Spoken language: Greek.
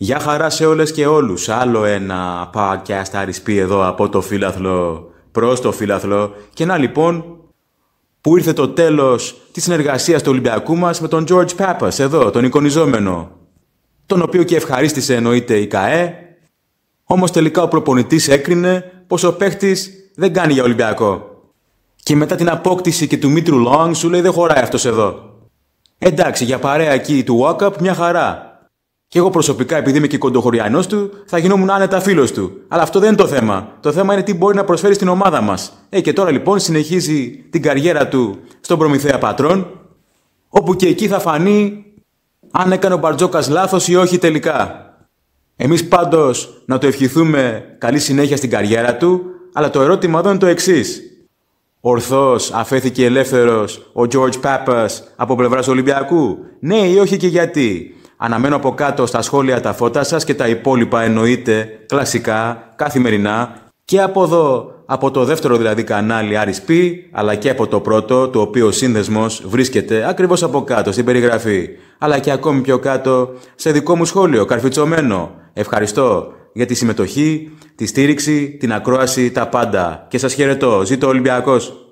Γεια χαρά σε όλες και όλους. Άλλο ένα podcast αρισπή εδώ από το φίλαθλο προς το φίλαθλο. Και να λοιπόν που ήρθε το τέλος της συνεργασίας του Ολυμπιακού μας με τον George Pappas εδώ, τον εικονιζόμενο. Τον οποίο και ευχαρίστησε εννοείται η ΚΑΕ. Όμως τελικά ο προπονητής έκρινε πως ο παίχτης δεν κάνει για Ολυμπιακό. Και μετά την απόκτηση και του Μήτρου Λόγκ σου λέει δεν χωράει αυτός εδώ. Εντάξει, για παρέα εκεί του Up μια χαρά. Και εγώ προσωπικά, επειδή είμαι και κοντοχωριανός του, θα γινόμουν άνετα φίλος του. Αλλά αυτό δεν είναι το θέμα. Το θέμα είναι τι μπορεί να προσφέρει στην ομάδα μας. Ε, και τώρα λοιπόν συνεχίζει την καριέρα του στον Προμηθέα Πατρών, όπου και εκεί θα φανεί αν έκανε ο Μπαρτζόκας λάθος ή όχι τελικά. Εμείς πάντως να του ευχηθούμε καλή συνέχεια στην καριέρα του, αλλά το ερώτημα εδώ είναι το εξής. Ορθώς αφέθηκε ελεύθερος ο George Πάπα από πλευράς Ολυμπιακού, ναι ή όχι και γιατί. Αναμένω από κάτω στα σχόλια τα φώτα σας και τα υπόλοιπα εννοείται κλασικά, καθημερινά και από εδώ, από το δεύτερο δηλαδή κανάλι Άρης αλλά και από το πρώτο, το οποίο ο σύνδεσμος βρίσκεται ακριβώς από κάτω στην περιγραφή, αλλά και ακόμη πιο κάτω σε δικό μου σχόλιο, καρφιτσωμένο. Ευχαριστώ για τη συμμετοχή, τη στήριξη, την ακρόαση, τα πάντα. Και σας χαιρετώ. Ζήτω Ολυμπιακός!